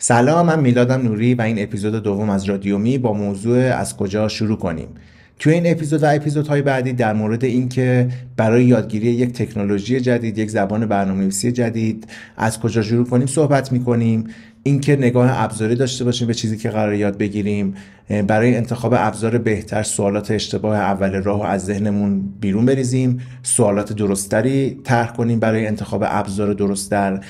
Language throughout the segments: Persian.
سلام من میلادم نوری و این اپیزود دوم از رادیومی با موضوع از کجا شروع کنیم توی این اپیزود و اپیزودهای بعدی در مورد اینکه برای یادگیری یک تکنولوژی جدید یک زبان برنامه‌نویسی جدید از کجا شروع کنیم صحبت می‌کنیم. اینکه نگاه ابزاری داشته باشیم به چیزی که قرار یاد بگیریم برای انتخاب ابزار بهتر سوالات اشتباه اول راه از ذهنمون بیرون بریزیم سوالات درستری طرح کنیم برای انتخاب ابزار در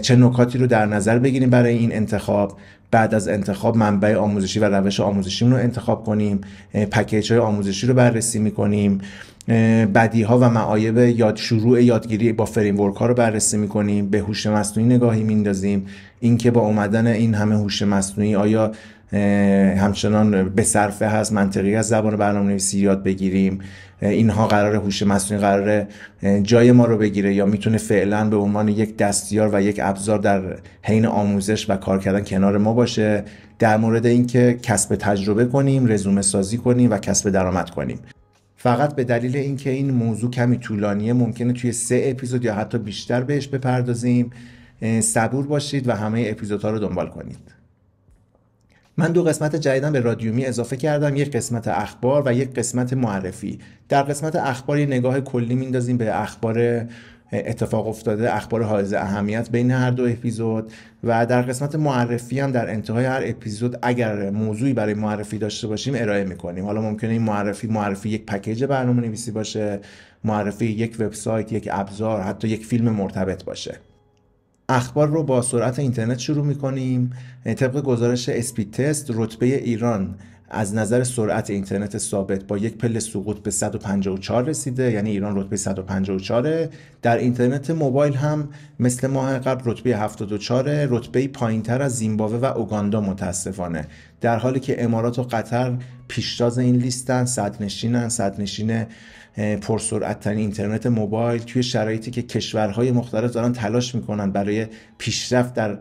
چه نکاتی رو در نظر بگیریم برای این انتخاب بعد از انتخاب منبع آموزشی و روش آموزشی رو انتخاب کنیم پکیج های آموزشی رو بررسی میکنیم بدی ها و معایب یاد شروع یادگیری با فریم ها رو بررسی میکنیم به هوش مصنوعی نگاهی میندازیم اینکه با اومدن این همه هوش مصنوعی آیا همچنان به صرفه هست منطقی از زبان برنامه نویسی یاد بگیریم اینها قرار هوش مصنوعی قرار جای ما رو بگیره یا میتونه فعلا به عنوان یک دستیار و یک ابزار در حین آموزش و کار کردن کنار ما باشه در مورد اینکه کسب تجربه کنیم رزومه سازی کنیم و کسب درآمد کنیم فقط به دلیل اینکه این موضوع کمی طولانیه ممکنه توی سه اپیزود یا حتی بیشتر بهش بپردازیم صبور باشید و همه اپیزودها رو دنبال کنید من دو قسمت جدیدم به رادیومی اضافه کردم یک قسمت اخبار و یک قسمت معرفی در قسمت اخبار یه نگاه کلی میندازیم به اخبار اتفاق افتاده اخبار حائز اهمیت بین هر دو اپیزود و در قسمت معرفی هم در انتهای هر اپیزود اگر موضوعی برای معرفی داشته باشیم ارائه میکنیم حالا ممکنه این معرفی معرفی یک پکیج برنامه نویسی باشه معرفی یک وبسایت یک ابزار حتی یک فیلم مرتبط باشه اخبار رو با سرعت اینترنت شروع میکنیم یعنی طبق گزارش اسپید تست رتبه ایران از نظر سرعت اینترنت ثابت با یک پل سقوط به 154 رسیده یعنی ایران رتبه 154 در اینترنت موبایل هم مثل ماه قبل رتبه 74 رتبه پایینتر از زیمبابوه و اوگاندا متاسفانه در حالی که امارات و قطر پیشتاز این لیستن صدرنشینن صدرنشین پرسرعتترین اینترنت موبایل توی شرایطی که کشورهای مختلف دارن تلاش میکنن برای پیشرفت در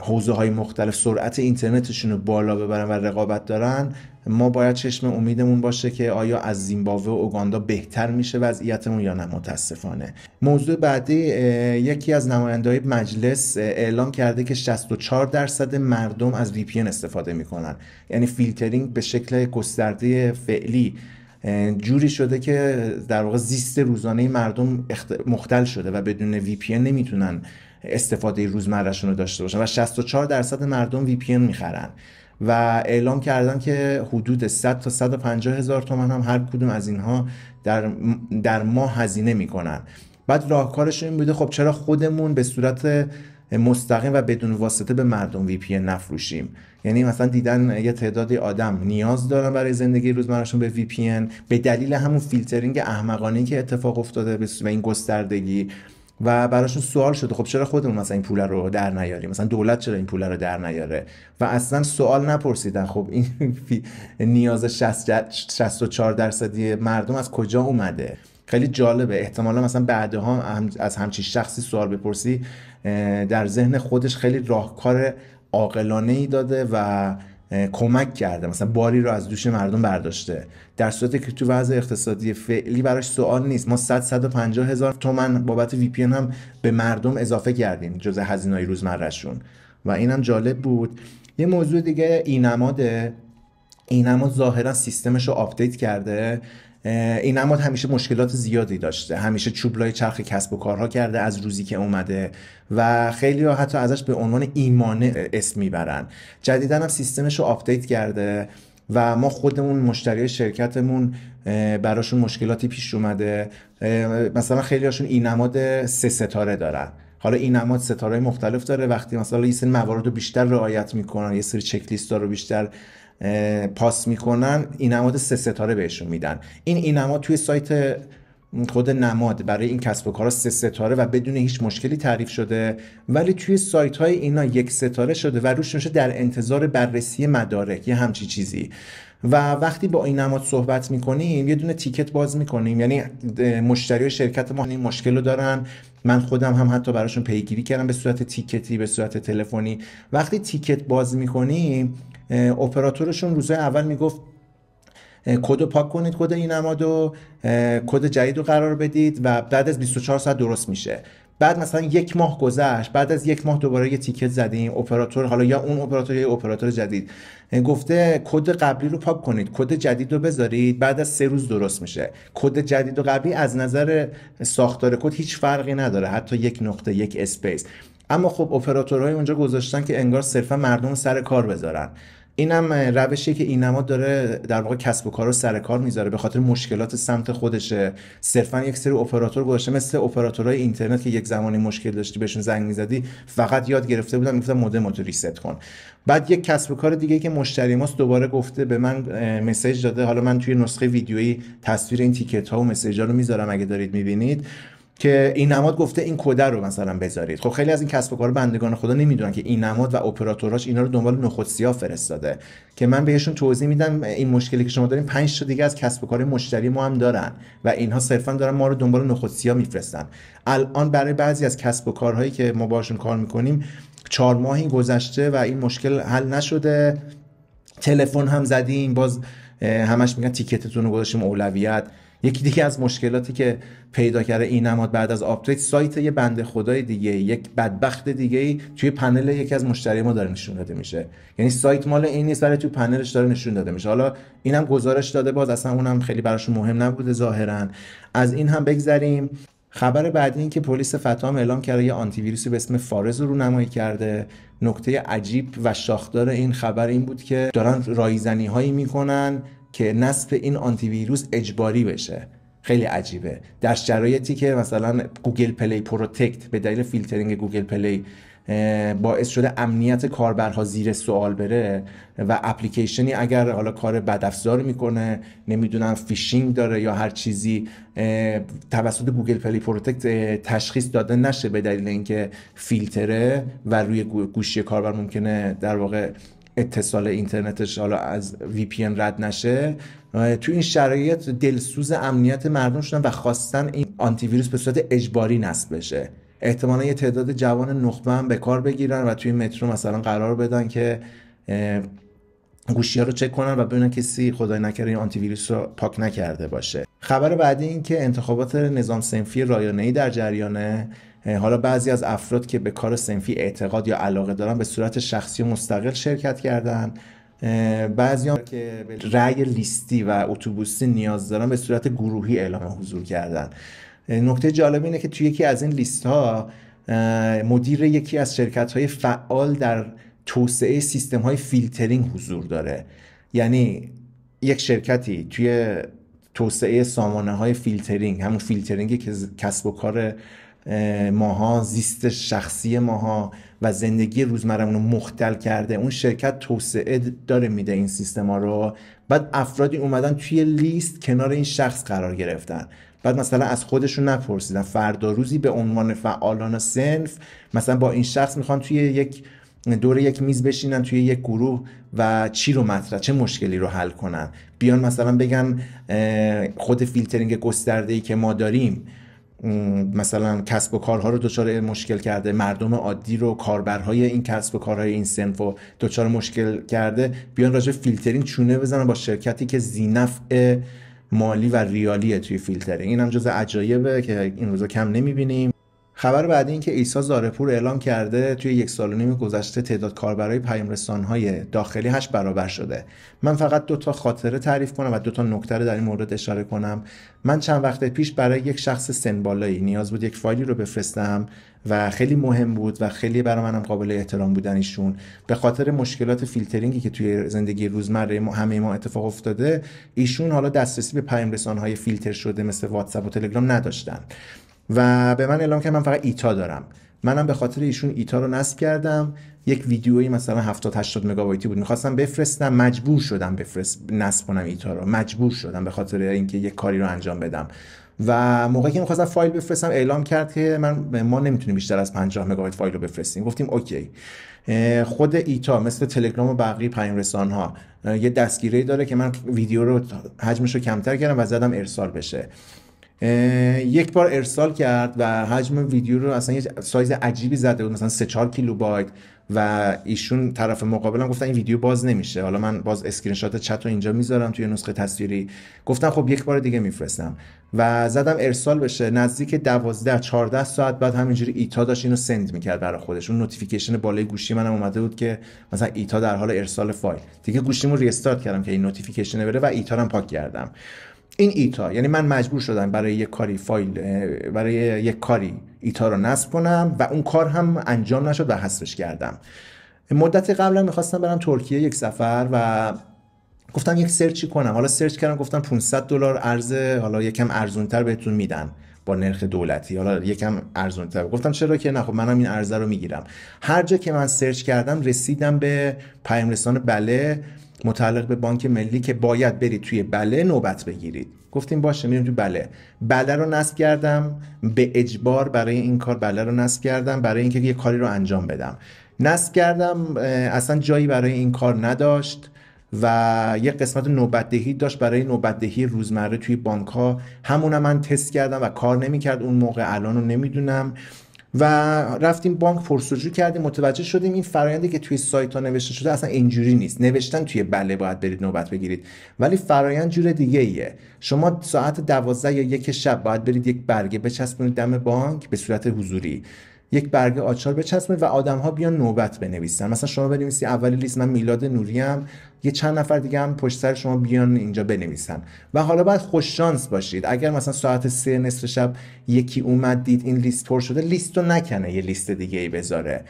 حوزه های مختلف سرعت اینترنتشون رو بالا ببرن و رقابت دارن ما باید چشم امیدمون باشه که آیا از زیمبابوه و اوگاندا بهتر میشه وضعیتمون یا نه متاسفانه موضوع بعدی یکی از نماینده های مجلس اعلام کرده که 64 درصد مردم از وی استفاده میکنن یعنی فیلترینگ به شکل گسترده فعلی جوری شده که در واقع زیست روزانه مردم مختل شده و بدون وی نمیتونن استفاده روزمرهشون رو داشته باشن و 64 درصد مردم وی پی میخرن و اعلام کردن که حدود 100 تا 150 هزار تومن هم هر کدوم از اینها در, در ماه هزینه میکنن بعد راهکارشون این بوده خب چرا خودمون به صورت مستقیم و بدون واسطه به مردم وی پی نفروشیم یعنی مثلا دیدن یه تعدادی آدم نیاز دارن برای زندگی روزمرهشون به وی پی به دلیل همون فیلترینگ احمقانه که اتفاق افتاده و این گستردگی و براشون سوال شده خب چرا خودمون مثلا این پول رو در نیاریم مثلا دولت چرا این پول رو در نیاره و اصلا سوال نپرسیدن خب این نیاز 64 درصدی مردم از کجا اومده خیلی جالبه احتمالا مثلا بعدها هم از همچین شخصی سوال بپرسی در ذهن خودش خیلی راهکار عاقلانه ای داده و کمک کرده مثلا باری رو از دوش مردم برداشته در صورتی که تو وضع اقتصادی فعلی براش سوال نیست ما 100 150 هزار تومن بابت وی پی هم به مردم اضافه کردیم جزء هزینه‌های روزمرهشون و اینم جالب بود یه موضوع دیگه اینماده اینما ظاهرا سیستمش رو آپدیت کرده این اماد همیشه مشکلات زیادی داشته همیشه چوبلای چرخ کسب و کارها کرده از روزی که اومده و خیلی ها حتی ازش به عنوان ایمانه اسم میبرن جدیدا هم سیستمش رو آپدیت کرده و ما خودمون مشتری شرکتمون براشون مشکلاتی پیش اومده مثلا خیلی هاشون این نماد سه ستاره دارن حالا این نماد ستاره مختلف داره وقتی مثلا یه سری موارد رو بیشتر رعایت میکنن یه سری چک لیست رو بیشتر پاس میکنن این نماد سه ستاره بهشون میدن این این توی سایت خود نماد برای این کسب و کارا سه ستاره و بدون هیچ مشکلی تعریف شده ولی توی سایت های اینا یک ستاره شده و روش نشه در انتظار بررسی مدارک یه همچی چیزی و وقتی با این نماد صحبت میکنیم یه دونه تیکت باز میکنیم یعنی مشتری و شرکت ما این مشکل رو دارن من خودم هم حتی براشون پیگیری کردم به صورت تیکتی به صورت تلفنی وقتی تیکت باز میکنیم اپراتورشون روزه اول میگفت کد پاک کنید کد این نماد و کد جدید رو قرار بدید و بعد از 24 ساعت درست میشه بعد مثلا یک ماه گذشت بعد از یک ماه دوباره یه تیکت زدیم اپراتور حالا یا اون اپراتور یا اپراتور جدید یعنی گفته کد قبلی رو پاک کنید کد جدید رو بذارید بعد از سه روز درست میشه کد جدید و قبلی از نظر ساختار کد هیچ فرقی نداره حتی یک نقطه یک اسپیس اما خب اپراتورهای اونجا گذاشتن که انگار صرفا مردم سر کار بذارن اینم روشی که این نماد داره در واقع کسب و کار رو سر کار میذاره به خاطر مشکلات سمت خودشه صرفا یک سری اپراتور گذاشته مثل اپراتورهای اینترنت که یک زمانی مشکل داشتی بهشون زنگ میزدی فقط یاد گرفته بودن میگفتن مودم تو ریست کن بعد یک کسب و کار دیگه که مشتری ماست دوباره گفته به من مسیج داده حالا من توی نسخه ویدیویی تصویر این تیکت ها و مسیج ها رو میذارم اگه دارید میبینید که این نماد گفته این کد رو مثلا بذارید خب خیلی از این کسب و کار بندگان خدا نمیدونن که این نماد و اپراتوراش اینا رو دنبال نخود سیاه فرستاده که من بهشون توضیح میدم این مشکلی که شما دارین 5 تا دیگه از کسب و کار مشتری ما هم دارن و اینها صرفا دارن ما رو دنبال نخود سیاه میفرستن الان برای بعضی از کسب و کارهایی که ما باشون کار میکنیم چهار ماه این گذشته و این مشکل حل نشده تلفن هم زدیم باز همش میگن تیکتتون رو گذاشتیم اولویت یکی دیگه از مشکلاتی که پیدا کرده این نماد بعد از آپدیت سایت یه بنده خدای دیگه یک بدبخت دیگه توی پنل یکی از مشتری ما داره نشون داده میشه یعنی سایت مال این نیست ولی توی پنلش داره نشون داده میشه حالا اینم گزارش داده باز اصلا اونم خیلی براشون مهم نبوده ظاهرا از این هم بگذریم خبر بعدی این که پلیس هم اعلام کرده یه آنتی ویروسی به اسم فارز رو نمایی کرده نکته عجیب و شاخدار این خبر این بود که دارن رایزنی هایی میکنن که نصب این آنتی ویروس اجباری بشه خیلی عجیبه در شرایطی که مثلا گوگل پلی پروتکت به دلیل فیلترینگ گوگل پلی باعث شده امنیت کاربرها زیر سوال بره و اپلیکیشنی اگر حالا کار بدافزار میکنه نمیدونم فیشینگ داره یا هر چیزی توسط گوگل پلی پروتکت تشخیص داده نشه به دلیل اینکه فیلتره و روی گوشی کاربر ممکنه در واقع اتصال اینترنتش حالا از وی پی رد نشه تو این شرایط دلسوز امنیت مردم شدن و خواستن این آنتی ویروس به صورت اجباری نصب بشه احتمالا یه تعداد جوان نخبه هم به کار بگیرن و توی مترو مثلا قرار بدن که گوشی ها رو چک کنن و ببینن کسی خدای نکرده این آنتی ویروس رو پاک نکرده باشه خبر بعدی این که انتخابات نظام سنفی رایانه ای در جریانه حالا بعضی از افراد که به کار سنفی اعتقاد یا علاقه دارن به صورت شخصی و مستقل شرکت کردن بعضی هم که به رأی لیستی و اتوبوسی نیاز دارن به صورت گروهی اعلام حضور کردن نکته جالب اینه که توی یکی از این لیست ها مدیر یکی از شرکت های فعال در توسعه سیستم های فیلترینگ حضور داره یعنی یک شرکتی توی توسعه سامانه های فیلترینگ همون فیلترینگی که کسب و کار ماها زیست شخصی ماها و زندگی روزمرمون رو مختل کرده اون شرکت توسعه داره میده این سیستما رو بعد افرادی اومدن توی لیست کنار این شخص قرار گرفتن بعد مثلا از خودشون نپرسیدن فردا روزی به عنوان فعالان سنف مثلا با این شخص میخوان توی یک دور یک میز بشینن توی یک گروه و چی رو مطرح چه مشکلی رو حل کنن بیان مثلا بگن خود فیلترینگ گسترده ای که ما داریم مثلا کسب و کارها رو دچار مشکل کرده مردم عادی رو کاربرهای این کسب و کارهای این سنف رو دچار مشکل کرده بیان راجع فیلترین چونه بزنن با شرکتی که زینفع مالی و ریالیه توی فیلترینگ این هم جز عجایبه که این روزا کم نمیبینیم خبر بعدی این که ایسا زارپور اعلام کرده توی یک سال و نیم گذشته تعداد پیام پیامرسانهای داخلی هش برابر شده من فقط دو تا خاطره تعریف کنم و دو تا نکته در این مورد اشاره کنم من چند وقت پیش برای یک شخص سنبالایی نیاز بود یک فایلی رو بفرستم و خیلی مهم بود و خیلی برای منم قابل احترام بودن ایشون به خاطر مشکلات فیلترینگی که توی زندگی روزمره همه ما اتفاق افتاده ایشون حالا دسترسی به پیام رسانهای فیلتر شده مثل واتساپ و تلگرام نداشتن و به من اعلام کرد من فقط ایتا دارم منم به خاطر ایشون ایتا رو نصب کردم یک ویدیویی مثلا 70 80 مگابایتی بود میخواستم بفرستم مجبور شدم بفرست نصب کنم ایتا رو مجبور شدم به خاطر اینکه یک کاری رو انجام بدم و موقعی که میخواستم فایل بفرستم اعلام کرد که من ما نمیتونیم بیشتر از 50 مگابایت فایل رو بفرستیم گفتیم اوکی خود ایتا مثل تلگرام و بقیه پیام ها یه دستگیری داره که من ویدیو رو حجمش رو کمتر کردم و زدم ارسال بشه یک بار ارسال کرد و حجم ویدیو رو اصلا یه سایز عجیبی زده بود مثلا 3 4 کیلوبایت و ایشون طرف مقابلم گفتن این ویدیو باز نمیشه حالا من باز اسکرین شات چت رو اینجا میذارم توی نسخه تصویری گفتم خب یک بار دیگه میفرستم و زدم ارسال بشه نزدیک 12 14 ساعت بعد همینجوری ایتا داشت اینو سند میکرد برای خودش اون نوتیفیکیشن بالای گوشی منم اومده بود که مثلا ایتا در حال ارسال فایل دیگه گوشیمو ریستارت کردم که این نوتیفیکیشن بره و ایتا رو پاک کردم این ایتا یعنی من مجبور شدم برای یک کاری فایل برای یک کاری ایتا رو نصب کنم و اون کار هم انجام نشد و حذفش کردم مدت قبلا میخواستم برم ترکیه یک سفر و گفتم یک سرچی کنم حالا سرچ کردم گفتم 500 دلار ارز حالا یکم ارزونتر بهتون میدن با نرخ دولتی حالا یکم ارزونتر گفتم چرا که نه خب منم این ارزه رو میگیرم هر جا که من سرچ کردم رسیدم به پیامرسان بله متعلق به بانک ملی که باید برید توی بله نوبت بگیرید گفتیم باشه میریم توی بله بله رو نصب کردم به اجبار برای این کار بله رو نصب کردم برای اینکه یه کاری رو انجام بدم نصب کردم اصلا جایی برای این کار نداشت و یه قسمت نوبتدهی داشت برای نوبتدهی روزمره توی بانک ها همون من تست کردم و کار نمیکرد اون موقع الان رو نمیدونم و رفتیم بانک پرسجو کردیم متوجه شدیم این فرایندی که توی سایت ها نوشته شده اصلا اینجوری نیست نوشتن توی بله باید برید نوبت بگیرید ولی فرایند جور دیگه ایه شما ساعت دوازده یا یک شب باید برید یک برگه بچسبونید دم بانک به صورت حضوری یک برگه آچار بچسبه و آدم ها بیان نوبت بنویسن مثلا شما بنویسی اول لیست من میلاد نوری هم یه چند نفر دیگه هم پشت سر شما بیان اینجا بنویسن و حالا باید خوش شانس باشید اگر مثلا ساعت سه نصف شب یکی اومد دید این لیست پر شده لیست رو نکنه یه لیست دیگه ای بذاره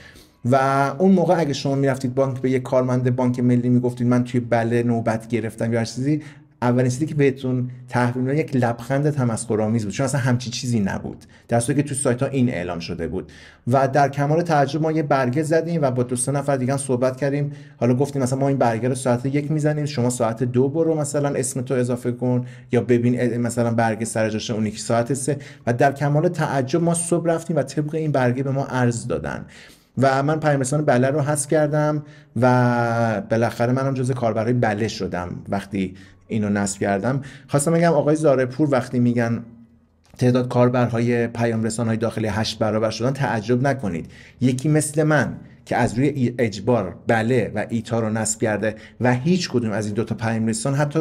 و اون موقع اگه شما میرفتید بانک به یه کارمند بانک ملی میگفتید من توی بله نوبت گرفتم یا چیزی اولین چیزی که بهتون تحویل یک لبخند تمسخرآمیز بود چون اصلا همچین چیزی نبود در که تو سایت ها این اعلام شده بود و در کمال تعجب ما یه برگه زدیم و با دو سه نفر دیگه صحبت کردیم حالا گفتیم مثلا ما این برگه رو ساعت یک میزنیم شما ساعت دو برو مثلا اسم تو اضافه کن یا ببین مثلا برگه سر اون یک ساعت سه و در کمال تعجب ما صبح رفتیم و طبق این برگه به ما ارز دادن و من پیامرسان بله رو حذف کردم و بالاخره منم جز کاربرای بله شدم وقتی اینو نصب کردم خواستم بگم آقای زارپور وقتی میگن تعداد کاربرهای پیام رسان های داخلی هشت برابر شدن تعجب نکنید یکی مثل من که از روی اجبار بله و ایتا رو نصب کرده و هیچ کدوم از این دوتا پیام رسان حتی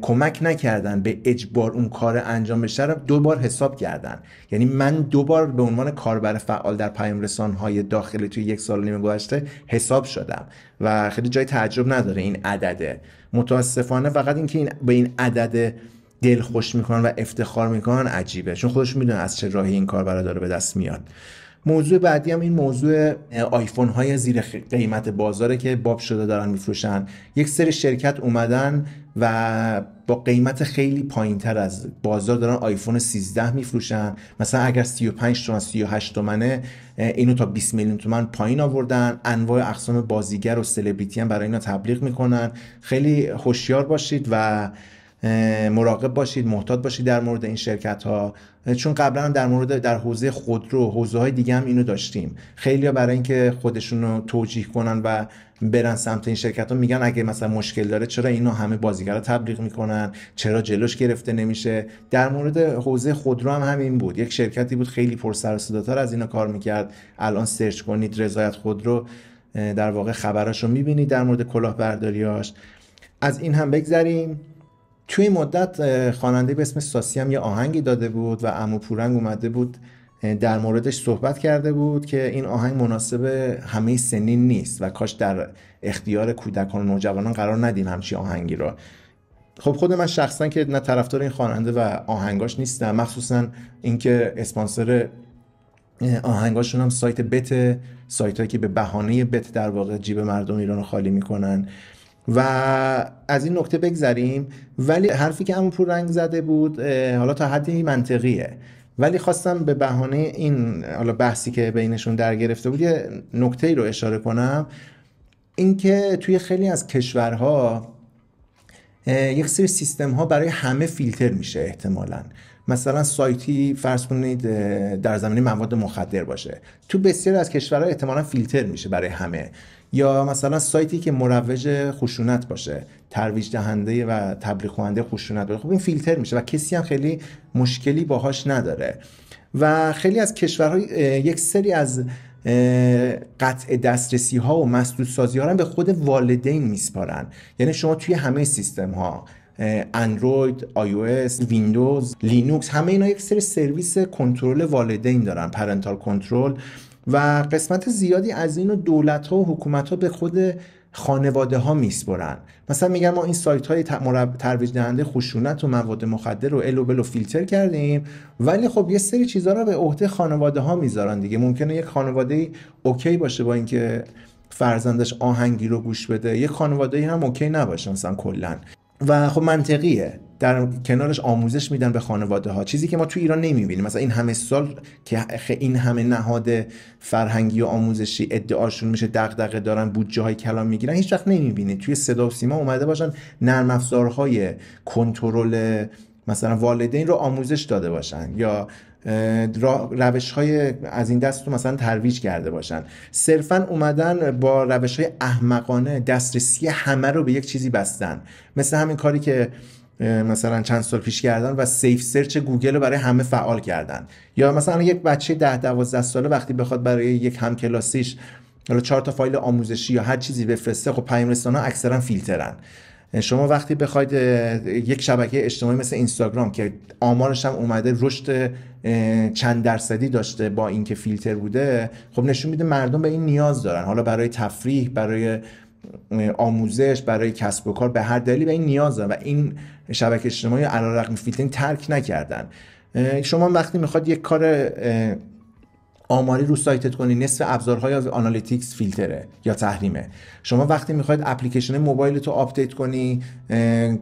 کمک نکردن به اجبار اون کار انجام بشه رو دو بار حساب کردن یعنی من دو بار به عنوان کاربر فعال در پیام رسان های داخلی توی یک سال نیمه گذشته حساب شدم و خیلی جای تعجب نداره این عدده متاسفانه فقط اینکه این به این عدد دل خوش میکنن و افتخار میکنن عجیبه چون خودشون میدونه از چه راهی این کار برای داره به دست میاد موضوع بعدی هم این موضوع آیفون های زیر قیمت بازاره که باب شده دارن میفروشن یک سری شرکت اومدن و با قیمت خیلی پایین تر از بازار دارن آیفون 13 میفروشن مثلا اگر 35 تومن 38 تومنه اینو تا 20 میلیون تومن پایین آوردن انواع اقسام بازیگر و سلبریتی هم برای اینا تبلیغ میکنن خیلی هوشیار باشید و مراقب باشید محتاط باشید در مورد این شرکت ها چون قبلا هم در مورد در حوزه خودرو حوزه های دیگه هم اینو داشتیم خیلی ها برای اینکه خودشون رو توجیه کنن و برن سمت این شرکت ها میگن اگه مثلا مشکل داره چرا اینا همه رو تبلیغ میکنن چرا جلوش گرفته نمیشه در مورد حوزه خودرو هم همین بود یک شرکتی بود خیلی پر سر و از اینا کار میکرد الان سرچ کنید رضایت خودرو در واقع خبراشو میبینید در مورد کلاهبرداریاش از این هم بگذریم توی این مدت خواننده به اسم ساسی هم یه آهنگی داده بود و امو پورنگ اومده بود در موردش صحبت کرده بود که این آهنگ مناسب همه سنین نیست و کاش در اختیار کودکان و نوجوانان قرار ندیم همچی آهنگی را خب خود من شخصا که نه طرفدار این خواننده و آهنگاش نیستم مخصوصا اینکه اسپانسر آهنگاشون هم سایت بت سایت هایی که به بهانه بت در واقع جیب مردم ایران خالی میکنن و از این نکته بگذریم ولی حرفی که همون پور رنگ زده بود حالا تا حدی منطقیه ولی خواستم به بهانه این حالا بحثی که بینشون در گرفته بود یه نکته ای رو اشاره کنم اینکه توی خیلی از کشورها یک سری سیستم ها برای همه فیلتر میشه احتمالا مثلا سایتی فرض کنید در زمینه مواد مخدر باشه تو بسیاری از کشورها احتمالا فیلتر میشه برای همه یا مثلا سایتی که مروج خشونت باشه ترویج دهنده و تبلیغ کننده خشونت باشه خب این فیلتر میشه و کسی هم خیلی مشکلی باهاش نداره و خیلی از کشورهای یک سری از قطع دسترسی ها و مسدود سازی ها هم به خود والدین میسپارن یعنی شما توی همه سیستم ها اندروید، آی او اس، ویندوز، لینوکس همه اینا یک سری سرویس کنترل والدین دارن پرنتال کنترل و قسمت زیادی از این رو دولت ها و حکومت به خود خانواده ها میسپرن مثلا میگن ما این سایت های ترویج دهنده خشونت و مواد مخدر رو الو و فیلتر کردیم ولی خب یه سری چیزها رو به عهده خانواده ها میذارن دیگه ممکنه یک خانواده اوکی باشه با اینکه فرزندش آهنگی رو گوش بده یک خانواده هم اوکی نباشه مثلا کلا و خب منطقیه در کنارش آموزش میدن به خانواده ها چیزی که ما تو ایران نمیبینیم مثلا این همه سال که این همه نهاد فرهنگی و آموزشی ادعاشون میشه دغدغه دارن بودجه های کلان میگیرن هیچ وقت نمیبینی توی صدا و سیما اومده باشن نرم افزارهای کنترل مثلا والدین رو آموزش داده باشن یا روش های از این دست رو مثلا ترویج کرده باشن صرفا اومدن با روش های احمقانه دسترسی همه رو به یک چیزی بستن مثل همین کاری که مثلا چند سال پیش کردن و سیف سرچ گوگل رو برای همه فعال کردن یا مثلا یک بچه 10 12 ساله وقتی بخواد برای یک همکلاسیش حالا چهار تا فایل آموزشی یا هر چیزی بفرسته خب پیام ها اکثرا فیلترن شما وقتی بخواید یک شبکه اجتماعی مثل اینستاگرام که آمارش هم اومده رشد چند درصدی داشته با اینکه فیلتر بوده خب نشون میده مردم به این نیاز دارن حالا برای تفریح برای آموزش برای کسب و کار به هر دلیل به این نیاز دارن و این شبکه اجتماعی علیرغم فیلترینگ ترک نکردن شما وقتی میخواد یک کار آماری رو سایتت کنی نصف ابزارهای از آنالیتیکس فیلتره یا تحریمه شما وقتی میخواید اپلیکیشن موبایل تو آپدیت کنی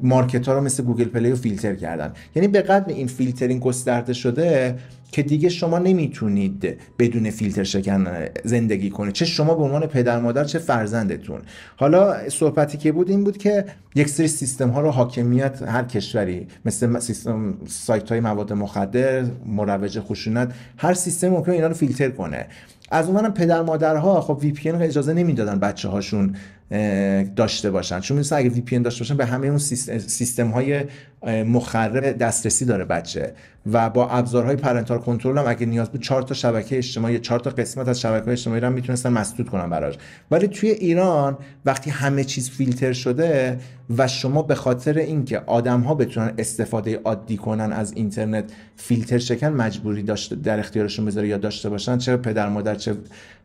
مارکت ها رو مثل گوگل پلی رو فیلتر کردن یعنی به قدر این فیلترینگ گسترده شده که دیگه شما نمیتونید بدون فیلتر شکن زندگی کنید چه شما به عنوان پدر مادر چه فرزندتون حالا صحبتی که بود این بود که یک سری سیستم ها رو حاکمیت هر کشوری مثل سیستم سایت های مواد مخدر مروج خشونت هر سیستم ممکن اینا رو فیلتر کنه از اونم پدر مادرها خب وی پی اجازه نمیدادن بچه هاشون داشته باشن چون میسه اگه وی پی داشته باشن به همه اون سیستم های مخرب دسترسی داره بچه و با ابزارهای پرنتال کنترل هم اگه نیاز بود چهار تا شبکه اجتماعی چهار تا قسمت از شبکه اجتماعی رو میتونستن مسدود کنن براش ولی توی ایران وقتی همه چیز فیلتر شده و شما به خاطر اینکه آدم ها بتونن استفاده عادی کنن از اینترنت فیلتر شکن مجبوری داشت در اختیارشون بذاره یا داشته باشن چه پدر مادر چه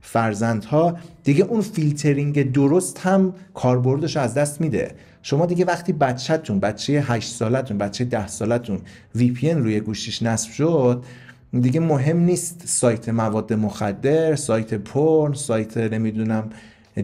فرزندها دیگه اون فیلترینگ درست هم کاربردش از دست میده شما دیگه وقتی بچهتون بچه 8 سالتون بچه 10 سالتون وی پی روی گوشیش نصب شد دیگه مهم نیست سایت مواد مخدر سایت پرن سایت نمیدونم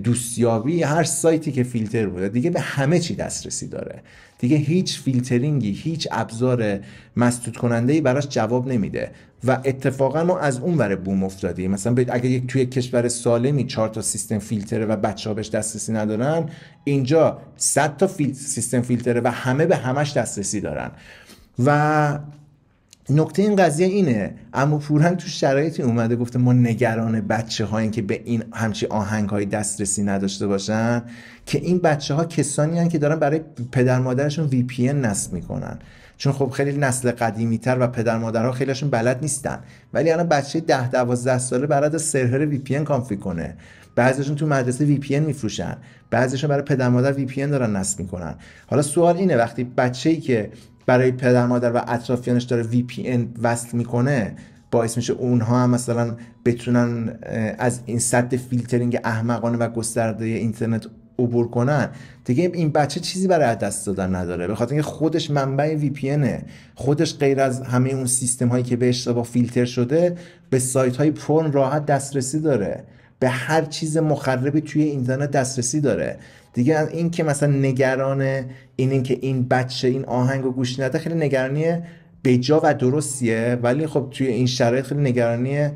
دوستیابی هر سایتی که فیلتر بوده دیگه به همه چی دسترسی داره دیگه هیچ فیلترینگی هیچ ابزار مسدود کننده ای براش جواب نمیده و اتفاقا ما از اون ور بوم افتادیم مثلا اگر یک توی کشور سالمی چهار تا سیستم فیلتره و بچه ها بهش دسترسی ندارن اینجا 100 تا سیستم فیلتره و همه به همش دسترسی دارن و نکته این قضیه اینه اما پورنگ تو شرایطی اومده گفته ما نگران بچه هایی که به این همچی آهنگ های دسترسی نداشته باشن که این بچه ها کسانی هن که دارن برای پدر مادرشون وی پی نصب میکنن چون خب خیلی نسل قدیمی تر و پدر مادرها خیلیشون بلد نیستن ولی الان بچه ده دوازده ساله برات سرور وی پی کانفیگ کنه بعضیشون تو مدرسه وی پی میفروشن بعضیشون برای پدر مادر وی پی دارن نصب میکنن حالا سوال اینه وقتی بچه‌ای که برای پدر مادر و اطرافیانش داره وی پی وصل میکنه باعث میشه اونها هم مثلا بتونن از این سد فیلترینگ احمقانه و گسترده اینترنت عبور کنن دیگه این بچه چیزی برای دست دادن نداره به خاطر اینکه خودش منبع وی پی خودش غیر از همه اون سیستم هایی که به اشتباه فیلتر شده به سایت های پرن راحت دسترسی داره به هر چیز مخربی توی اینترنت دسترسی داره دیگه از این که مثلا نگران این این که این بچه این آهنگ رو گوش نده خیلی نگرانی بجا و درستیه ولی خب توی این شرایط خیلی نگرانی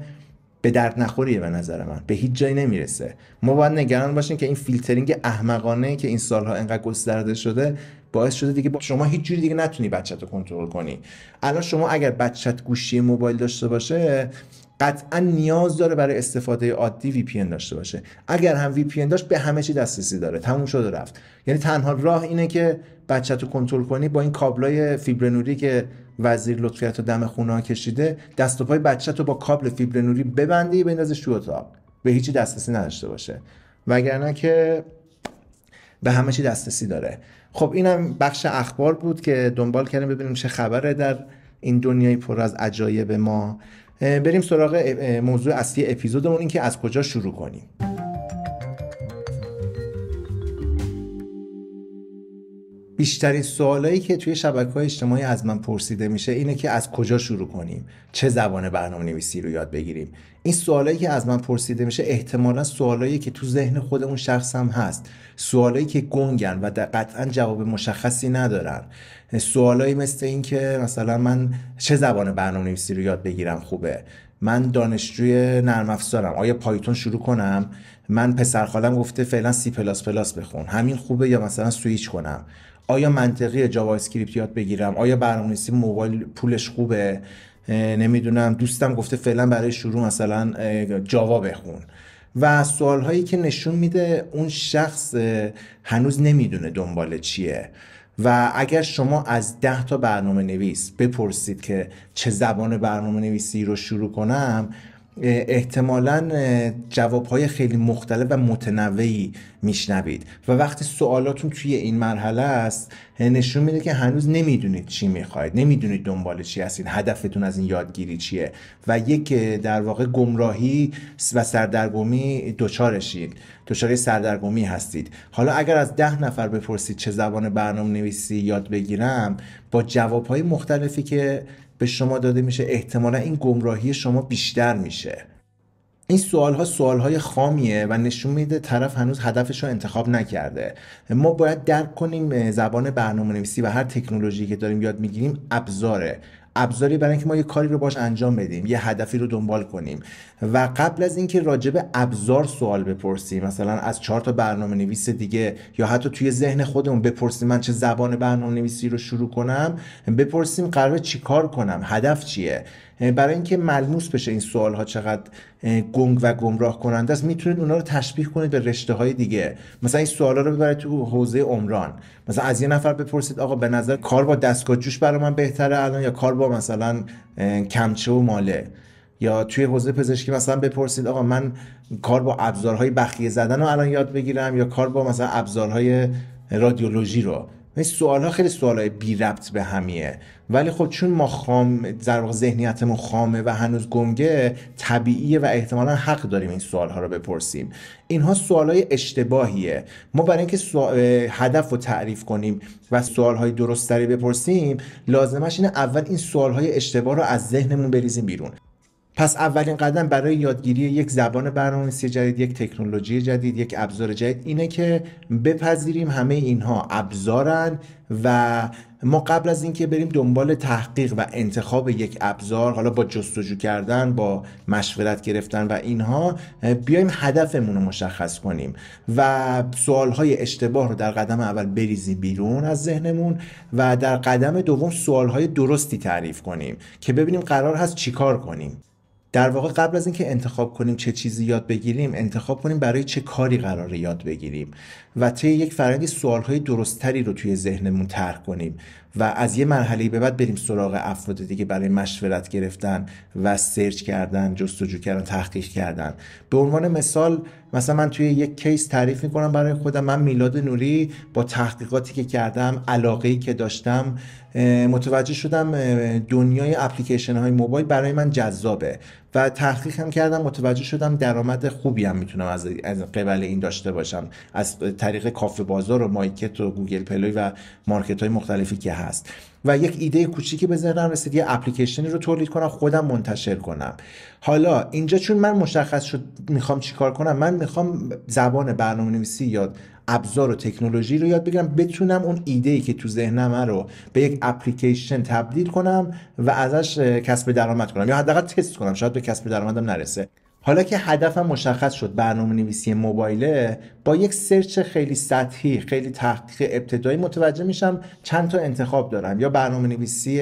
به درد نخوریه به نظر من به هیچ جایی نمیرسه ما باید نگران باشیم که این فیلترینگ احمقانه که این سالها انقدر گسترده شده باعث شده دیگه با شما هیچ جوری دیگه نتونی بچت رو کنترل کنی الان شما اگر بچت گوشی موبایل داشته باشه قطعا نیاز داره برای استفاده عادی وی پی داشته باشه اگر هم وی پی داشت به همه چی دسترسی داره تموم شد و رفت یعنی تنها راه اینه که بچت رو کنترل کنی با این کابلای فیبر نوری که وزیر لطفیت و دم خونه کشیده دست و پای بچه تو با کابل فیبر نوری ببندی بندازش تو اتاق به هیچی دسترسی نداشته باشه وگرنه که به همه چی دسترسی داره خب اینم بخش اخبار بود که دنبال کردیم ببینیم چه خبره در این دنیای پر از عجایب ما بریم سراغ موضوع اصلی اپیزودمون این که از کجا شروع کنیم بیشترین سوالایی که توی شبکه های اجتماعی از من پرسیده میشه اینه که از کجا شروع کنیم چه زبان برنامه نویسی رو یاد بگیریم این سوالایی که از من پرسیده میشه احتمالا سوالایی که تو ذهن خود اون شخص هم هست سوالایی که گنگن و قطعا جواب مشخصی ندارن سوالایی مثل این که مثلا من چه زبان برنامه نویسی رو یاد بگیرم خوبه من دانشجوی نرم افزارم آیا پایتون شروع کنم من پسر گفته فعلا سی پلاس پلاس بخون همین خوبه یا مثلا سویچ کنم آیا منطقی جاوا اسکریپت یاد بگیرم آیا برنامه‌نویسی موبایل پولش خوبه نمیدونم دوستم گفته فعلا برای شروع مثلا جاوا بخون و سوال که نشون میده اون شخص هنوز نمیدونه دنبال چیه و اگر شما از ده تا برنامه نویس بپرسید که چه زبان برنامه نویسی رو شروع کنم احتمالا جوابهای خیلی مختلف و متنوعی میشنوید و وقتی سوالاتون توی این مرحله است نشون میده که هنوز نمیدونید چی میخواید نمیدونید دنبال چی هستید هدفتون از این یادگیری چیه و یک در واقع گمراهی و سردرگمی دچارشید دچار سردرگمی هستید حالا اگر از ده نفر بپرسید چه زبان برنامه نویسی یاد بگیرم با جوابهای مختلفی که به شما داده میشه احتمالا این گمراهی شما بیشتر میشه این سوال ها سوال های خامیه و نشون میده طرف هنوز هدفش رو انتخاب نکرده ما باید درک کنیم زبان برنامه نویسی و هر تکنولوژی که داریم یاد میگیریم ابزاره ابزاری برای اینکه ما یه کاری رو باش انجام بدیم یه هدفی رو دنبال کنیم و قبل از اینکه راجب ابزار سوال بپرسیم مثلا از چهار تا برنامه نویس دیگه یا حتی توی ذهن خودمون بپرسیم من چه زبان برنامه نویسی رو شروع کنم بپرسیم قراره چیکار کنم هدف چیه برای اینکه ملموس بشه این سوال ها چقدر گنگ و گمراه کننده است میتونید اونا رو تشبیه کنید به رشته های دیگه مثلا این سوالا رو ببرید تو حوزه عمران مثلا از یه نفر بپرسید آقا به نظر کار با دستگاه جوش برای من بهتره الان یا کار با مثلا کمچه و ماله یا توی حوزه پزشکی مثلا بپرسید آقا من کار با ابزارهای بخیه زدن رو الان یاد بگیرم یا کار با مثلا ابزارهای رادیولوژی رو این سوال ها خیلی سوال های بی ربط به همیه ولی خب چون ما خام در ذهنیتمون خامه و هنوز گنگه طبیعیه و احتمالا حق داریم این سوال ها رو بپرسیم اینها سوال های اشتباهیه ما برای اینکه هدف رو تعریف کنیم و سوال های درست بپرسیم لازمش اینه اول این سوال های اشتباه رو از ذهنمون بریزیم بیرون پس اولین قدم برای یادگیری یک زبان برنامه‌نویسی جدید یک تکنولوژی جدید یک ابزار جدید اینه که بپذیریم همه اینها ابزارن و ما قبل از اینکه بریم دنبال تحقیق و انتخاب یک ابزار حالا با جستجو کردن با مشورت گرفتن و اینها بیایم هدفمون رو مشخص کنیم و سوالهای اشتباه رو در قدم اول بریزیم بیرون از ذهنمون و در قدم دوم سوالهای درستی تعریف کنیم که ببینیم قرار هست چیکار کنیم در واقع قبل از اینکه انتخاب کنیم چه چیزی یاد بگیریم انتخاب کنیم برای چه کاری قراره یاد بگیریم و طی یک فرآیند سوالهای درستتری رو توی ذهنمون طرح کنیم و از یه مرحله به بعد بریم سراغ افراد دیگه برای مشورت گرفتن و سرچ کردن جستجو کردن تحقیق کردن به عنوان مثال مثلا من توی یک کیس تعریف میکنم برای خودم من میلاد نوری با تحقیقاتی که کردم علاقه که داشتم متوجه شدم دنیای اپلیکیشن های موبایل برای من جذابه و تحقیق هم کردم متوجه شدم درآمد خوبی هم میتونم از قبل این داشته باشم از طریق کافه بازار و مایکت و گوگل پلی و مارکت های مختلفی که هست و یک ایده کوچیکی به ذهنم رسید یه اپلیکیشنی رو تولید کنم خودم منتشر کنم حالا اینجا چون من مشخص شد میخوام چیکار کنم من میخوام زبان برنامه نویسی یا ابزار و تکنولوژی رو یاد بگیرم بتونم اون ایده ای که تو ذهنم رو به یک اپلیکیشن تبدیل کنم و ازش کسب درآمد کنم یا حداقل تست کنم شاید به کسب درآمدم نرسه حالا که هدفم مشخص شد برنامه نویسی موبایله با یک سرچ خیلی سطحی خیلی تحقیق ابتدایی متوجه میشم چند تا انتخاب دارم یا برنامه نویسی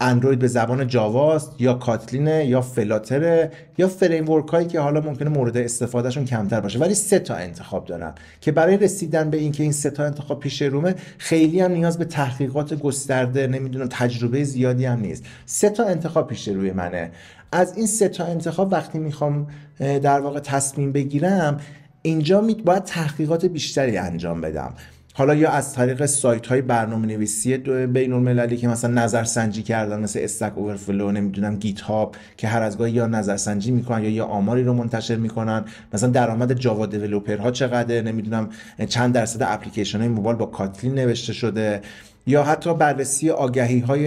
اندروید به زبان جاواست یا کاتلینه یا فلاتره یا فریم هایی که حالا ممکنه مورد استفادهشون کمتر باشه ولی سه تا انتخاب دارم که برای رسیدن به اینکه این سه تا انتخاب پیش رومه خیلی هم نیاز به تحقیقات گسترده نمیدونم تجربه زیادی هم نیست سه تا انتخاب پیش روی منه از این سه تا انتخاب وقتی میخوام در واقع تصمیم بگیرم اینجا باید تحقیقات بیشتری انجام بدم حالا یا از طریق سایت های برنامه نویسی بین المللی که مثلا نظرسنجی کردن مثل استک اوورفلو نمیدونم گیت هاب که هر از گاهی یا نظرسنجی میکنن یا یا آماری رو منتشر میکنن مثلا درآمد جاوا دیولپرها چقدره نمیدونم چند درصد اپلیکیشن های موبایل با کاتلین نوشته شده یا حتی بررسی آگهی های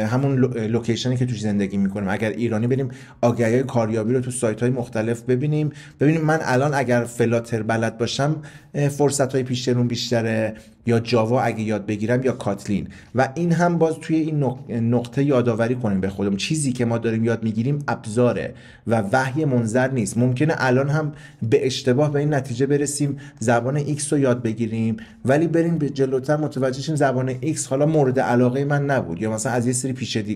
همون لوکیشنی که توش زندگی میکنیم اگر ایرانی بریم آگهی های کاریابی رو تو سایت های مختلف ببینیم ببینیم من الان اگر فلاتر بلد باشم فرصت های پیش بیشتره یا جاوا اگه یاد بگیرم یا کاتلین و این هم باز توی این نقطه یادآوری کنیم به خودم چیزی که ما داریم یاد میگیریم ابزاره و وحی منظر نیست ممکنه الان هم به اشتباه به این نتیجه برسیم زبان X رو یاد بگیریم ولی بریم به جلوتر متوجه شیم زبان X حالا مورد علاقه من نبود یا مثلا از یه سری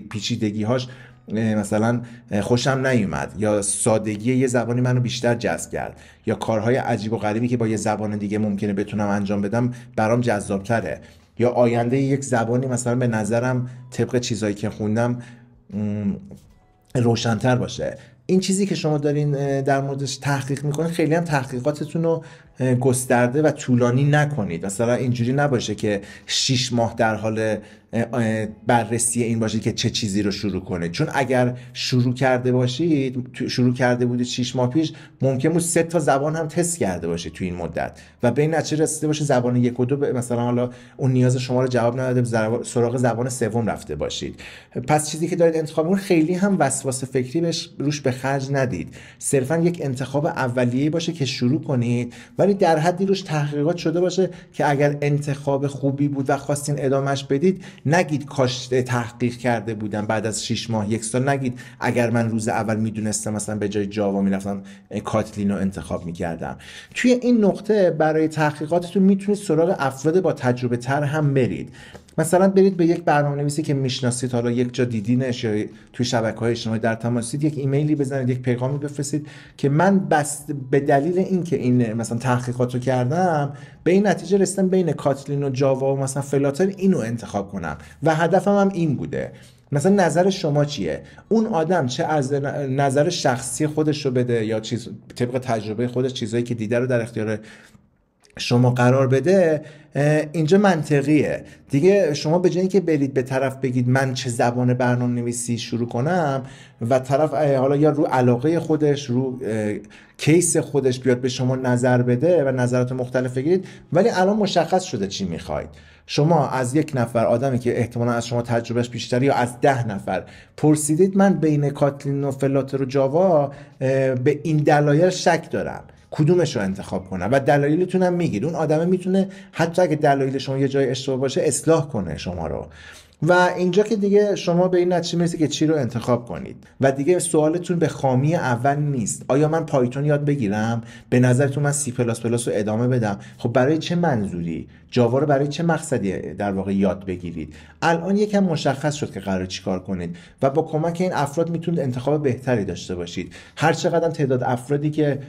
پیچیدگی هاش مثلا خوشم نیومد یا سادگی یه زبانی منو بیشتر جذب کرد یا کارهای عجیب و غریبی که با یه زبان دیگه ممکنه بتونم انجام بدم برام جذابتره یا آینده یک زبانی مثلا به نظرم طبق چیزایی که خوندم روشنتر باشه این چیزی که شما دارین در موردش تحقیق میکنید خیلی هم تحقیقاتتون رو گسترده و طولانی نکنید مثلا اینجوری نباشه که 6 ماه در حال بررسی این باشید که چه چیزی رو شروع کنید چون اگر شروع کرده باشید شروع کرده بودید 6 ماه پیش ممکن بود سه تا زبان هم تست کرده باشید تو این مدت و به این نتیجه رسیده باشه زبان یک و دو مثلا حالا اون نیاز شما رو جواب نداده سراغ زبان سوم رفته باشید پس چیزی که دارید انتخاب اون خیلی هم وسواس فکری بهش روش به خرج ندید صرفا یک انتخاب اولیه باشه که شروع کنید و ولی در حدی روش تحقیقات شده باشه که اگر انتخاب خوبی بود و خواستین ادامهش بدید نگید کاش تحقیق کرده بودم بعد از 6 ماه یک سال نگید اگر من روز اول میدونستم مثلا به جای جاوا میرفتم کاتلین رو انتخاب میکردم توی این نقطه برای تحقیقاتتون میتونید سراغ افراد با تجربه تر هم برید مثلا برید به یک برنامه نویسی که میشناسید حالا یک جا دیدینش یا توی شبکه های اجتماعی در تماسید یک ایمیلی بزنید یک پیغامی بفرستید که من بس به دلیل اینکه این مثلا تحقیقات رو کردم به این نتیجه رسیدم بین کاتلین و جاوا و مثلا فلاتر اینو انتخاب کنم و هدفم هم این بوده مثلا نظر شما چیه اون آدم چه از نظر شخصی خودش رو بده یا چیز طبق تجربه خودش چیزایی که دیده رو در اختیار شما قرار بده اینجا منطقیه دیگه شما به جایی که برید به طرف بگید من چه زبان برنامه نویسی شروع کنم و طرف حالا یا رو علاقه خودش رو کیس خودش بیاد به شما نظر بده و نظرات مختلف بگیرید ولی الان مشخص شده چی میخواید شما از یک نفر آدمی که احتمالا از شما تجربهش بیشتری یا از ده نفر پرسیدید من بین کاتلین و فلاتر و جاوا به این دلایل شک دارم کدومش رو انتخاب کنم و دلایلتون هم میگید اون آدمه میتونه حتی اگه دلایل شما یه جای اشتباه باشه اصلاح کنه شما رو و اینجا که دیگه شما به این نتیجه میرسید که چی رو انتخاب کنید و دیگه سوالتون به خامی اول نیست آیا من پایتون یاد بگیرم به نظرتون من سی پلاس پلاس رو ادامه بدم خب برای چه منظوری جاوا رو برای چه مقصدی در واقع یاد بگیرید الان یکم مشخص شد که قرار چیکار کنید و با کمک این افراد میتونید انتخاب بهتری داشته باشید هر چقدر تعداد افرادی که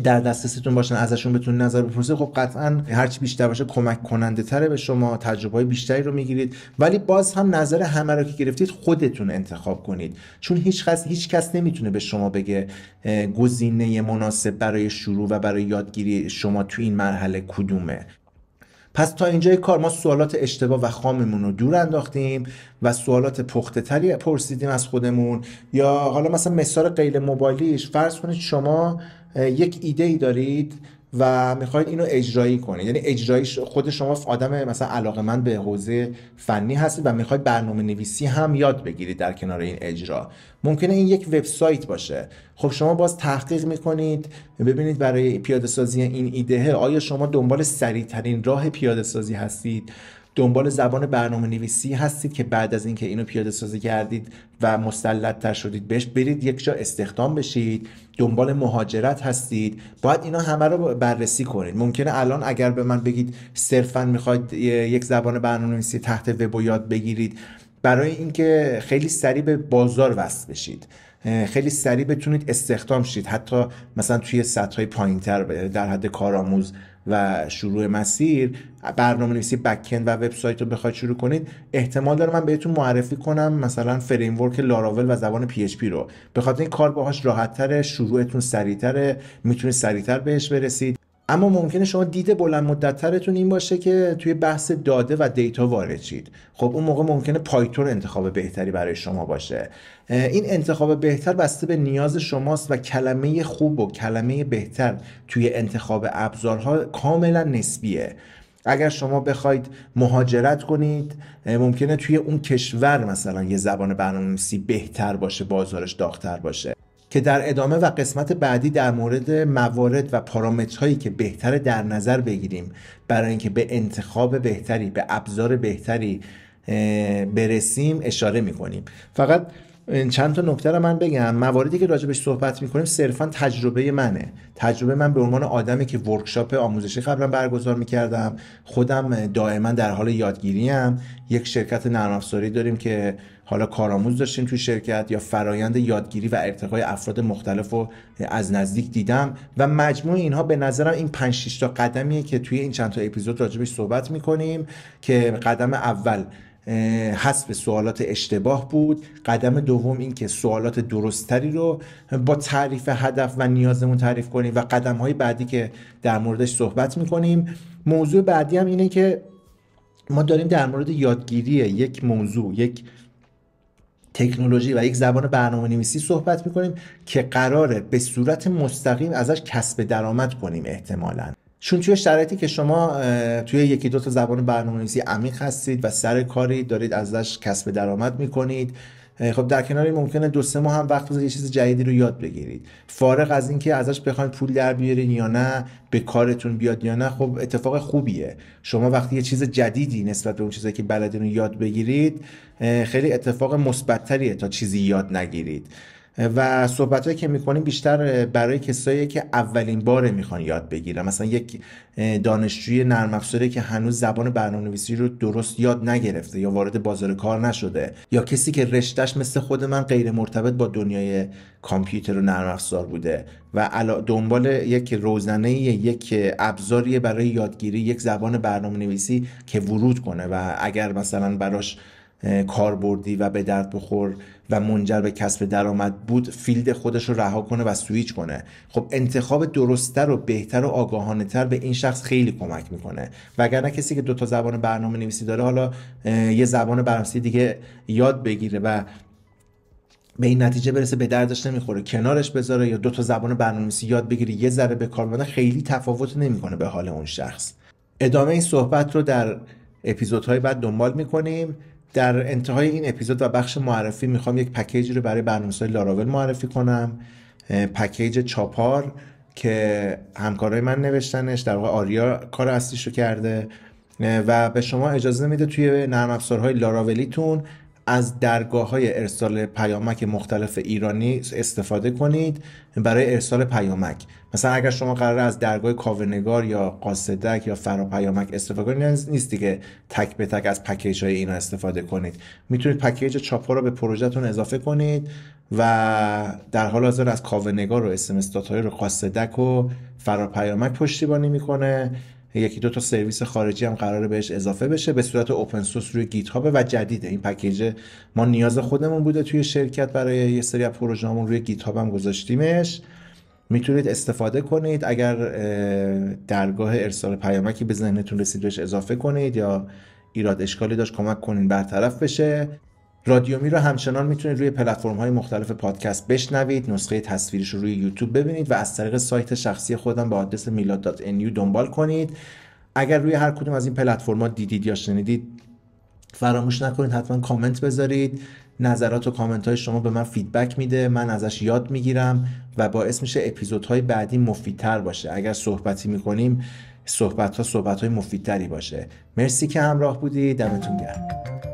در دسترستون باشن ازشون بتون نظر بپرسید خب قطعا هرچی بیشتر باشه کمک کننده تره به شما تجربه بیشتری رو میگیرید ولی باز هم نظر همه رو که گرفتید خودتون انتخاب کنید چون هیچ کس هیچ کس نمیتونه به شما بگه گزینه مناسب برای شروع و برای یادگیری شما تو این مرحله کدومه پس تا اینجای کار ما سوالات اشتباه و خاممون رو دور انداختیم و سوالات پخته تری پرسیدیم از خودمون یا حالا مثلا مثال غیر موبایلیش فرض کنید شما یک ایده ای دارید و میخواید اینو اجرایی کنید یعنی اجرایی خود شما آدم مثلا علاقه من به حوزه فنی هستید و میخواید برنامه نویسی هم یاد بگیرید در کنار این اجرا ممکنه این یک وبسایت باشه خب شما باز تحقیق میکنید ببینید برای پیاده سازی این ایده آیا شما دنبال سریعترین راه پیاده سازی هستید دنبال زبان برنامه نویسی هستید که بعد از اینکه اینو پیاده سازی کردید و تر شدید بهش برید یک جا استخدام بشید دنبال مهاجرت هستید باید اینا همه رو بررسی کنید ممکنه الان اگر به من بگید صرفا میخواید یک زبان برنامه نویسی تحت وب و یاد بگیرید برای اینکه خیلی سریع به بازار وصل بشید خیلی سریع بتونید استخدام شید حتی مثلا توی سطح های پایین در حد کارآموز و شروع مسیر برنامه نویسی بکن و وبسایت رو بخواید شروع کنید احتمال داره من بهتون معرفی کنم مثلا فریم لاراول و زبان پی اچ پی رو به این کار باهاش راحت تره شروعتون سریعتره میتونید سریعتر بهش برسید اما ممکنه شما دید بلند مدتترتون این باشه که توی بحث داده و دیتا وارد شید خب اون موقع ممکنه پایتون انتخاب بهتری برای شما باشه این انتخاب بهتر بسته به نیاز شماست و کلمه خوب و کلمه بهتر توی انتخاب ابزارها کاملا نسبیه اگر شما بخواید مهاجرت کنید ممکنه توی اون کشور مثلا یه زبان برنامه‌نویسی بهتر باشه بازارش داغتر باشه که در ادامه و قسمت بعدی در مورد موارد و پارامترهایی که بهتر در نظر بگیریم برای اینکه به انتخاب بهتری به ابزار بهتری برسیم اشاره میکنیم فقط چند تا نکته رو من بگم مواردی که راجبش صحبت میکنیم صرفا تجربه منه تجربه من به عنوان آدمی که ورکشاپ آموزشی قبلا برگزار میکردم خودم دائما در حال یادگیریم یک شرکت نرم داریم که حالا کارآموز داشتیم توی شرکت یا فرایند یادگیری و ارتقای افراد مختلف رو از نزدیک دیدم و مجموع اینها به نظرم این 5 تا قدمیه که توی این چند تا اپیزود راجبش صحبت میکنیم که قدم اول حسب سوالات اشتباه بود قدم دوم این که سوالات درستتری رو با تعریف هدف و نیازمون تعریف کنیم و قدم های بعدی که در موردش صحبت میکنیم موضوع بعدی هم اینه که ما داریم در مورد یادگیری یک موضوع یک تکنولوژی و یک زبان برنامه نویسی صحبت میکنیم که قراره به صورت مستقیم ازش کسب درآمد کنیم احتمالا چون توی شرایطی که شما توی یکی دو تا زبان نویسی عمیق هستید و سر کاری دارید ازش کسب درآمد میکنید خب در کنار این ممکنه دو سه ماه هم وقت بذارید یه چیز جدیدی رو یاد بگیرید فارغ از اینکه ازش بخواید پول در بیارین یا نه به کارتون بیاد یا نه خب اتفاق خوبیه شما وقتی یه چیز جدیدی نسبت به اون چیزی که بلدین رو یاد بگیرید خیلی اتفاق مثبتتریه تا چیزی یاد نگیرید و صحبت که میکنیم بیشتر برای کسایی که اولین باره میخوان یاد بگیرن مثلا یک دانشجوی نرم افزاری که هنوز زبان برنامه نویسی رو درست یاد نگرفته یا وارد بازار کار نشده یا کسی که رشتهش مثل خود من غیر مرتبط با دنیای کامپیوتر و نرم افزار بوده و دنبال یک روزنه یک ابزاری برای یادگیری یک زبان برنامه نویسی که ورود کنه و اگر مثلا براش کاربردی و به درد بخور و منجر به کسب درآمد بود فیلد خودش رو رها کنه و سویچ کنه خب انتخاب درستتر و بهتر و آگاهانه تر به این شخص خیلی کمک میکنه وگرنه کسی که دو تا زبان برنامه نویسی داره حالا یه زبان برنامه دیگه یاد بگیره و به این نتیجه برسه به دردش نمیخوره کنارش بذاره یا دو تا زبان برنامه‌نویسی یاد بگیره یه ذره به کار خیلی تفاوت نمیکنه به حال اون شخص ادامه این صحبت رو در اپیزودهای بعد دنبال میکنیم در انتهای این اپیزود و بخش معرفی میخوام یک پکیج رو برای برنامه لاراول معرفی کنم پکیج چاپار که همکارای من نوشتنش در واقع آریا کار اصلیش رو کرده و به شما اجازه میده توی نرم افزارهای لاراولیتون از درگاه های ارسال پیامک مختلف ایرانی استفاده کنید برای ارسال پیامک مثلا اگر شما قرار از درگاه کاورنگار یا قاصدک یا فراپیامک استفاده کنید نیست دیگه تک به تک از پکیج های اینا استفاده کنید میتونید پکیج چاپا رو به پروژهتون اضافه کنید و در حال حاضر از کاونگار و اسمس داتای رو قاصدک و فراپیامک پشتیبانی میکنه یکی دو تا سرویس خارجی هم قراره بهش اضافه بشه به صورت اوپن سورس روی گیت هاب و جدیده این پکیج ما نیاز خودمون بوده توی شرکت برای یه سری از پروژه‌مون روی گیت هاب هم گذاشتیمش میتونید استفاده کنید اگر درگاه ارسال پیامکی به ذهنتون رسید بهش اضافه کنید یا ایراد اشکالی داشت کمک کنین برطرف بشه رادیومی رو همچنان میتونید روی پلتفرم های مختلف پادکست بشنوید نسخه تصویریش رو روی یوتیوب ببینید و از طریق سایت شخصی خودم به آدرس میلاد.nu دنبال کنید اگر روی هر کدوم از این ها دیدید یا شنیدید فراموش نکنید حتما کامنت بذارید نظرات و کامنت های شما به من فیدبک میده من ازش یاد میگیرم و باعث میشه اپیزودهای بعدی مفیدتر باشه اگر صحبتی میکنیم صحبت ها صحبت های مفیدتری باشه مرسی که همراه بودید دمتون گرم